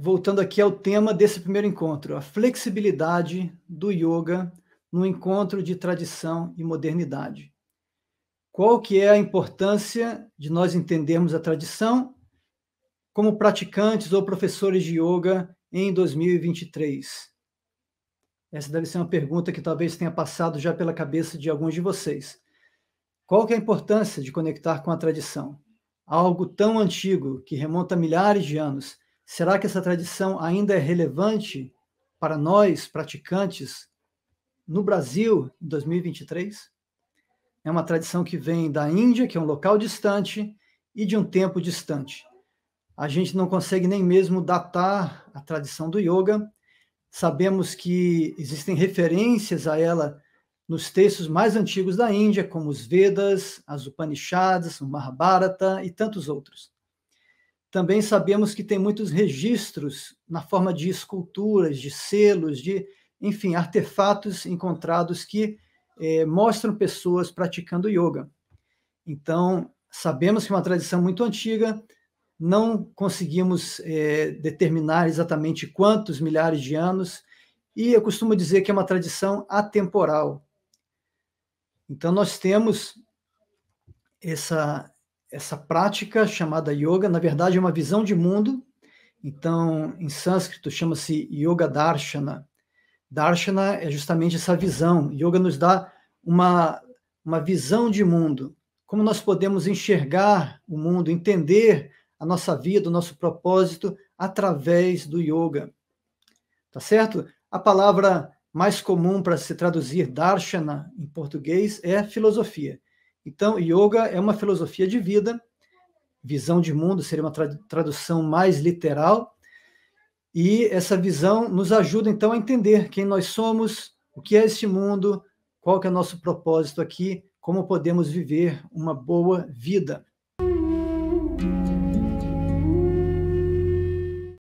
voltando aqui ao tema desse primeiro encontro, a flexibilidade do yoga no encontro de tradição e modernidade. Qual que é a importância de nós entendermos a tradição como praticantes ou professores de yoga em 2023? Essa deve ser uma pergunta que talvez tenha passado já pela cabeça de alguns de vocês. Qual que é a importância de conectar com a tradição? Algo tão antigo que remonta a milhares de anos Será que essa tradição ainda é relevante para nós, praticantes, no Brasil, em 2023? É uma tradição que vem da Índia, que é um local distante, e de um tempo distante. A gente não consegue nem mesmo datar a tradição do yoga. Sabemos que existem referências a ela nos textos mais antigos da Índia, como os Vedas, as Upanishads, o Mahabharata e tantos outros. Também sabemos que tem muitos registros na forma de esculturas, de selos, de, enfim, artefatos encontrados que eh, mostram pessoas praticando yoga. Então, sabemos que é uma tradição muito antiga, não conseguimos eh, determinar exatamente quantos milhares de anos, e eu costumo dizer que é uma tradição atemporal. Então, nós temos essa, essa prática chamada yoga, na verdade, é uma visão de mundo. Então, em sânscrito, chama-se Yoga Darshana. Darshana é justamente essa visão. Yoga nos dá uma, uma visão de mundo. Como nós podemos enxergar o mundo, entender a nossa vida, o nosso propósito através do yoga. Tá certo? A palavra mais comum para se traduzir darshana em português é filosofia. Então, yoga é uma filosofia de vida, visão de mundo seria uma tradução mais literal, e essa visão nos ajuda então a entender quem nós somos, o que é este mundo, qual que é o nosso propósito aqui, como podemos viver uma boa vida.